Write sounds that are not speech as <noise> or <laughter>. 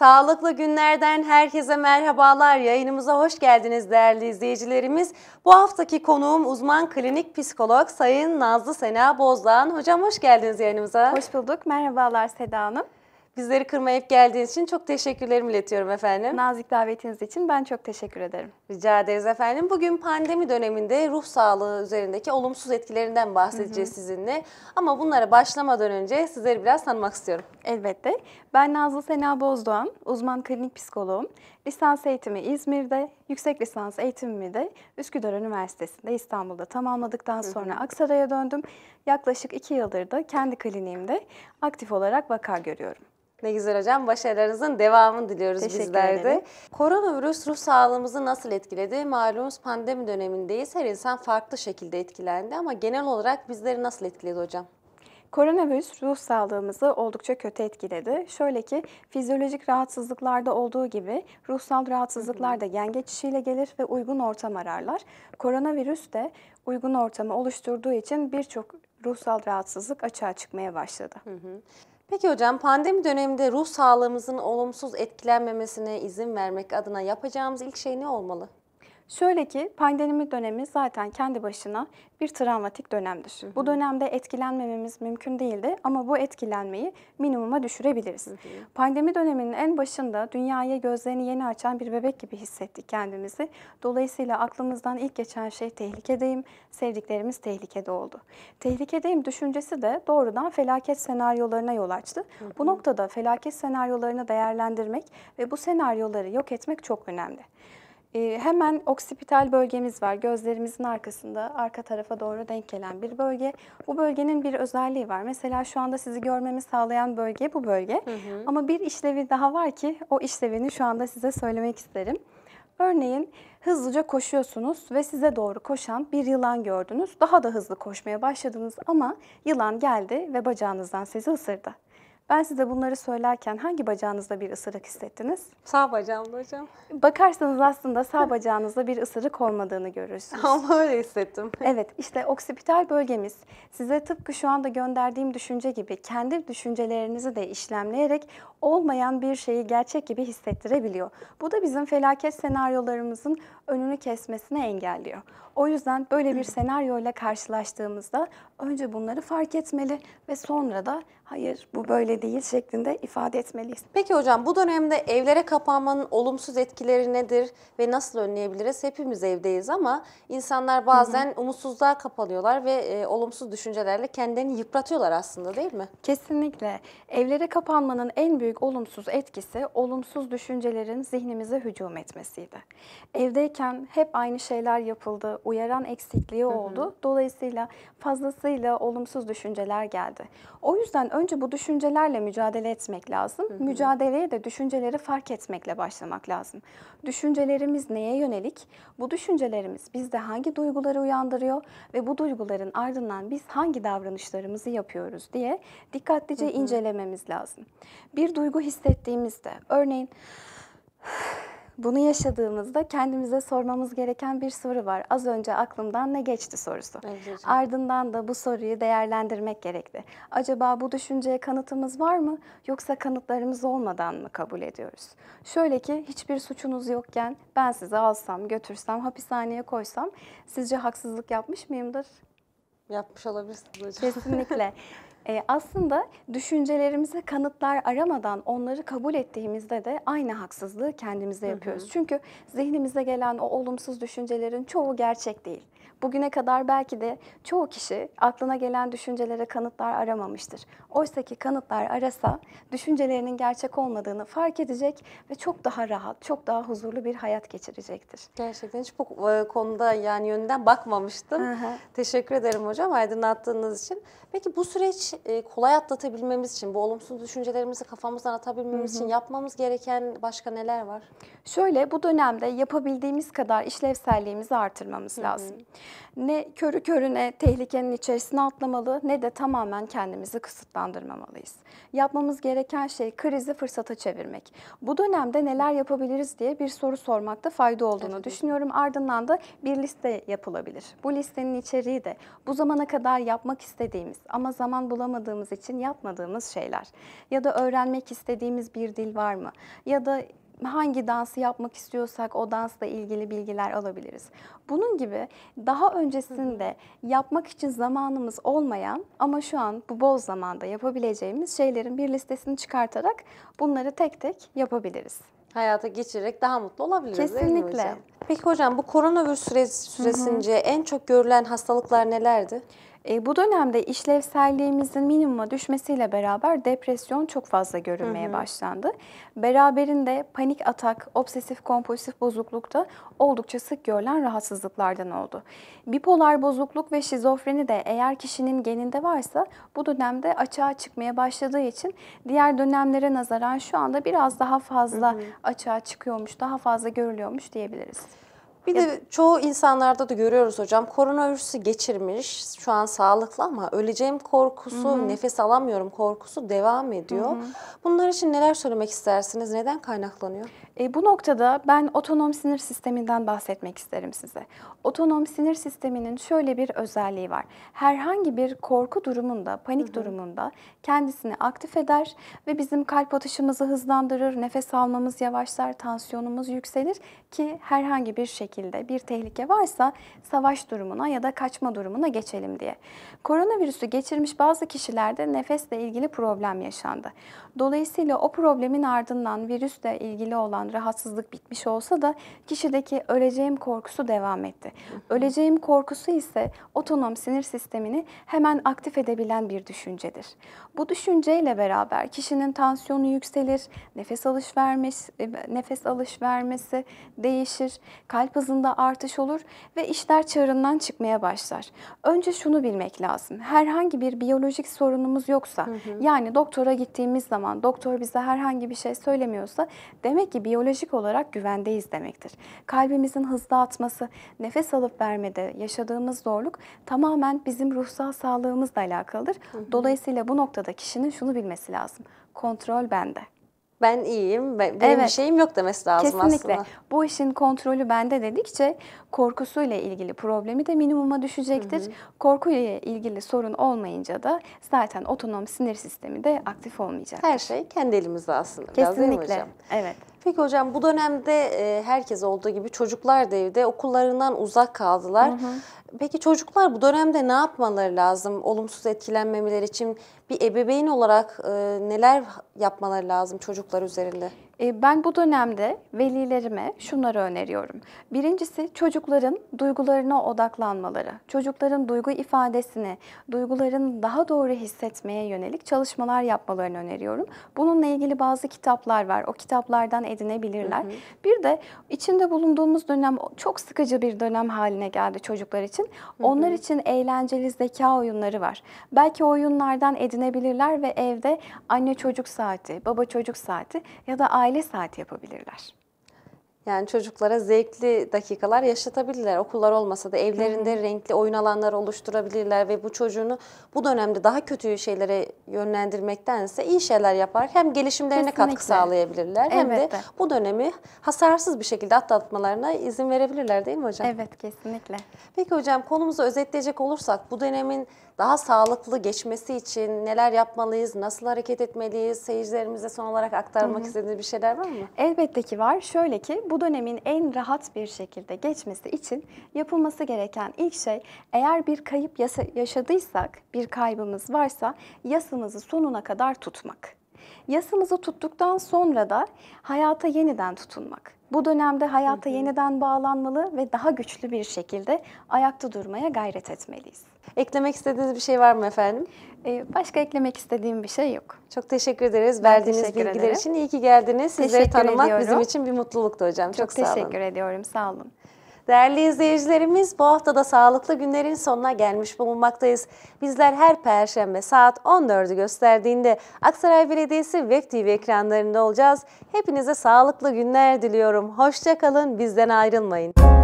Sağlıklı günlerden herkese merhabalar. Yayınımıza hoş geldiniz değerli izleyicilerimiz. Bu haftaki konuğum uzman klinik psikolog Sayın Nazlı Sena Bozdağan. Hocam hoş geldiniz yayınımıza. Hoş bulduk. Merhabalar Seda Hanım. Bizleri kırmayıp geldiğiniz için çok teşekkürlerimi iletiyorum efendim. Nazik davetiniz için ben çok teşekkür ederim. Rica ederiz efendim. Bugün pandemi döneminde ruh sağlığı üzerindeki olumsuz etkilerinden bahsedeceğiz hı hı. sizinle. Ama bunlara başlamadan önce sizleri biraz tanımak istiyorum. Elbette. Ben Nazlı Sena Bozdoğan, uzman klinik psikoloğum. Lisans eğitimi İzmir'de, yüksek lisans eğitimimi de Üsküdar Üniversitesi'nde İstanbul'da tamamladıktan sonra Aksaray'a döndüm. Yaklaşık iki yıldır da kendi kliniğimde aktif olarak vaka görüyorum. Ne güzel hocam. Başarılarınızın devamını diliyoruz Teşekkür bizler de. Ederim. Koronavirüs ruh sağlığımızı nasıl etkiledi? Malumuz pandemi dönemindeyiz. Her insan farklı şekilde etkilendi ama genel olarak bizleri nasıl etkiledi hocam? Koronavirüs ruh sağlığımızı oldukça kötü etkiledi. Şöyle ki fizyolojik rahatsızlıklarda olduğu gibi ruhsal rahatsızlıklar da gen geçişiyle gelir ve uygun ortam ararlar. Koronavirüs de uygun ortamı oluşturduğu için birçok ruhsal rahatsızlık açığa çıkmaya başladı. Hı hı. Peki hocam pandemi döneminde ruh sağlığımızın olumsuz etkilenmemesine izin vermek adına yapacağımız ilk şey ne olmalı? Şöyle ki pandemi dönemi zaten kendi başına bir travmatik dönemdir. Hı hı. Bu dönemde etkilenmememiz mümkün değildi ama bu etkilenmeyi minimuma düşürebiliriz. Hı hı. Pandemi döneminin en başında dünyaya gözlerini yeni açan bir bebek gibi hissettik kendimizi. Dolayısıyla aklımızdan ilk geçen şey tehlikedeyim, sevdiklerimiz tehlikede oldu. Tehlikedeyim düşüncesi de doğrudan felaket senaryolarına yol açtı. Hı hı. Bu noktada felaket senaryolarını değerlendirmek ve bu senaryoları yok etmek çok önemli. E, hemen oksipital bölgemiz var. Gözlerimizin arkasında arka tarafa doğru denk gelen bir bölge. Bu bölgenin bir özelliği var. Mesela şu anda sizi görmemi sağlayan bölge bu bölge. Hı hı. Ama bir işlevi daha var ki o işlevini şu anda size söylemek isterim. Örneğin hızlıca koşuyorsunuz ve size doğru koşan bir yılan gördünüz. Daha da hızlı koşmaya başladınız ama yılan geldi ve bacağınızdan sizi ısırdı. Ben size bunları söylerken hangi bacağınızda bir ısırık hissettiniz? Sağ bacağımda hocam. Bakarsanız aslında sağ bacağınızda bir ısırık olmadığını görürsünüz. Ama öyle hissettim. <laughs> Evet işte oksipital bölgemiz size tıpkı şu anda gönderdiğim düşünce gibi kendi düşüncelerinizi de işlemleyerek olmayan bir şeyi gerçek gibi hissettirebiliyor. Bu da bizim felaket senaryolarımızın önünü kesmesini engelliyor. O yüzden böyle bir senaryo ile karşılaştığımızda önce bunları fark etmeli ve sonra da hayır bu böyle değil şeklinde ifade etmeliyiz. Peki hocam bu dönemde evlere kapanmanın olumsuz etkileri nedir ve nasıl önleyebiliriz? Hepimiz evdeyiz ama insanlar bazen hı hı. umutsuzluğa kapanıyorlar ve e, olumsuz düşüncelerle kendilerini yıpratıyorlar aslında değil mi? Kesinlikle. Evlere kapanmanın en büyük olumsuz etkisi olumsuz düşüncelerin zihnimize hücum etmesiydi. Evdeyken yaparken hep aynı şeyler yapıldı. Uyaran eksikliği oldu. Hı hı. Dolayısıyla fazlasıyla olumsuz düşünceler geldi. O yüzden önce bu düşüncelerle mücadele etmek lazım. Hı hı. Mücadeleye de düşünceleri fark etmekle başlamak lazım. Düşüncelerimiz neye yönelik? Bu düşüncelerimiz bizde hangi duyguları uyandırıyor ve bu duyguların ardından biz hangi davranışlarımızı yapıyoruz diye dikkatlice hı hı. incelememiz lazım. Bir duygu hissettiğimizde örneğin bunu yaşadığımızda kendimize sormamız gereken bir soru var. Az önce aklımdan ne geçti sorusu. Evet, Ardından da bu soruyu değerlendirmek gerekli. Acaba bu düşünceye kanıtımız var mı yoksa kanıtlarımız olmadan mı kabul ediyoruz? Şöyle ki hiçbir suçunuz yokken ben sizi alsam, götürsem, hapishaneye koysam sizce haksızlık yapmış mıyımdır? Yapmış olabilirsiniz hocam. Kesinlikle. <laughs> E, aslında düşüncelerimize kanıtlar aramadan onları kabul ettiğimizde de aynı haksızlığı kendimize yapıyoruz. Hı hı. Çünkü zihnimize gelen o olumsuz düşüncelerin çoğu gerçek değil. Bugüne kadar belki de çoğu kişi aklına gelen düşüncelere kanıtlar aramamıştır. Oysa ki kanıtlar arasa düşüncelerinin gerçek olmadığını fark edecek ve çok daha rahat, çok daha huzurlu bir hayat geçirecektir. Gerçekten hiç bu e, konuda yani yönden bakmamıştım. Hı hı. Teşekkür ederim hocam aydınlattığınız için. Peki bu süreç e, kolay atlatabilmemiz için, bu olumsuz düşüncelerimizi kafamızdan atabilmemiz hı hı. için yapmamız gereken başka neler var? Şöyle bu dönemde yapabildiğimiz kadar işlevselliğimizi artırmamız hı hı. lazım ne körü körüne tehlikenin içerisine atlamalı ne de tamamen kendimizi kısıtlandırmamalıyız. Yapmamız gereken şey krizi fırsata çevirmek. Bu dönemde neler yapabiliriz diye bir soru sormakta fayda olduğunu evet. düşünüyorum. Ardından da bir liste yapılabilir. Bu listenin içeriği de bu zamana kadar yapmak istediğimiz ama zaman bulamadığımız için yapmadığımız şeyler ya da öğrenmek istediğimiz bir dil var mı? Ya da hangi dansı yapmak istiyorsak o dansla ilgili bilgiler alabiliriz. Bunun gibi daha öncesinde yapmak için zamanımız olmayan ama şu an bu bol zamanda yapabileceğimiz şeylerin bir listesini çıkartarak bunları tek tek yapabiliriz. Hayata geçirerek daha mutlu olabiliriz Kesinlikle. değil mi hocam? Peki hocam bu koronavirüs süresince en çok görülen hastalıklar nelerdi? E, bu dönemde işlevselliğimizin minimuma düşmesiyle beraber depresyon çok fazla görülmeye hı hı. başlandı. Beraberinde panik atak, obsesif kompulsif bozukluk da oldukça sık görülen rahatsızlıklardan oldu. Bipolar bozukluk ve şizofreni de eğer kişinin geninde varsa bu dönemde açığa çıkmaya başladığı için diğer dönemlere nazaran şu anda biraz daha fazla hı hı. açığa çıkıyormuş, daha fazla görülüyormuş diyebiliriz. Bir de çoğu insanlarda da görüyoruz hocam koronavirüsü geçirmiş şu an sağlıklı ama öleceğim korkusu, hı. nefes alamıyorum korkusu devam ediyor. Hı hı. Bunlar için neler söylemek istersiniz? Neden kaynaklanıyor? E, bu noktada ben otonom sinir sisteminden bahsetmek isterim size. Otonom sinir sisteminin şöyle bir özelliği var. Herhangi bir korku durumunda, panik hı hı. durumunda kendisini aktif eder ve bizim kalp atışımızı hızlandırır, nefes almamız yavaşlar, tansiyonumuz yükselir ki herhangi bir şekilde şekilde bir tehlike varsa savaş durumuna ya da kaçma durumuna geçelim diye. Koronavirüsü geçirmiş bazı kişilerde nefesle ilgili problem yaşandı. Dolayısıyla o problemin ardından virüsle ilgili olan rahatsızlık bitmiş olsa da kişideki öleceğim korkusu devam etti. Öleceğim korkusu ise otonom sinir sistemini hemen aktif edebilen bir düşüncedir. Bu düşünceyle beraber kişinin tansiyonu yükselir, nefes alış vermesi, nefes alış vermesi değişir, kalp hızında artış olur ve işler çağrından çıkmaya başlar. Önce şunu bilmek lazım. Herhangi bir biyolojik sorunumuz yoksa hı hı. yani doktora gittiğimiz zaman doktor bize herhangi bir şey söylemiyorsa demek ki biyolojik olarak güvendeyiz demektir. Kalbimizin hızlı atması, nefes alıp vermede yaşadığımız zorluk tamamen bizim ruhsal sağlığımızla alakalıdır. Hı hı. Dolayısıyla bu noktada kişinin şunu bilmesi lazım. Kontrol bende ben iyiyim, benim evet. bir şeyim yok demesi lazım Kesinlikle. aslında. Kesinlikle. Bu işin kontrolü bende dedikçe korkusuyla ilgili problemi de minimuma düşecektir. Hı hı. Korkuyla ilgili sorun olmayınca da zaten otonom sinir sistemi de aktif olmayacak. Her şey kendi elimizde aslında. Kesinlikle. Evet. Peki hocam bu dönemde e, herkes olduğu gibi çocuklar da evde okullarından uzak kaldılar. Hı hı. Peki çocuklar bu dönemde ne yapmaları lazım? Olumsuz etkilenmemeleri için bir ebeveyn olarak e, neler yapmaları lazım çocuklar üzerinde? Ee, ben bu dönemde velilerime şunları öneriyorum. Birincisi çocukların duygularına odaklanmaları, çocukların duygu ifadesini, duyguların daha doğru hissetmeye yönelik çalışmalar yapmalarını öneriyorum. Bununla ilgili bazı kitaplar var. O kitaplardan edinebilirler. Hı hı. Bir de içinde bulunduğumuz dönem çok sıkıcı bir dönem haline geldi çocuklar için. Hı hı. Onlar için eğlenceli zeka oyunları var. Belki oyunlardan edinebilirler ve evde anne çocuk saati, baba çocuk saati ya da aile aile saati yapabilirler. Yani çocuklara zevkli dakikalar yaşatabilirler. Okullar olmasa da evlerinde Hı-hı. renkli oyun alanları oluşturabilirler ve bu çocuğunu bu dönemde daha kötü şeylere yönlendirmektense iyi şeyler yaparak hem gelişimlerine Kesinlikle. katkı sağlayabilirler evet. hem de bu dönemi hasarsız bir şekilde atlatmalarına izin verebilirler değil mi hocam? Evet kesinlikle. Peki hocam konumuzu özetleyecek olursak bu dönemin daha sağlıklı geçmesi için neler yapmalıyız, nasıl hareket etmeliyiz? Seyircilerimize son olarak aktarmak Hı-hı. istediğiniz bir şeyler var mı? Elbette ki var. Şöyle ki bu bu dönemin en rahat bir şekilde geçmesi için yapılması gereken ilk şey eğer bir kayıp yaşadıysak, bir kaybımız varsa yasımızı sonuna kadar tutmak. Yasımızı tuttuktan sonra da hayata yeniden tutunmak. Bu dönemde hayata yeniden bağlanmalı ve daha güçlü bir şekilde ayakta durmaya gayret etmeliyiz. Eklemek istediğiniz bir şey var mı efendim? Ee, başka eklemek istediğim bir şey yok. Çok teşekkür ederiz. Ben Verdiğiniz teşekkür bilgiler ederim. için iyi ki geldiniz. Sizleri teşekkür tanımak ediyorum. bizim için bir mutluluktu hocam. Çok, Çok sağ olun. Çok teşekkür ediyorum. Sağ olun. Değerli izleyicilerimiz bu haftada sağlıklı günlerin sonuna gelmiş bulunmaktayız. Bizler her perşembe saat 14'ü gösterdiğinde Aksaray Belediyesi Web TV ekranlarında olacağız. Hepinize sağlıklı günler diliyorum. Hoşçakalın bizden ayrılmayın.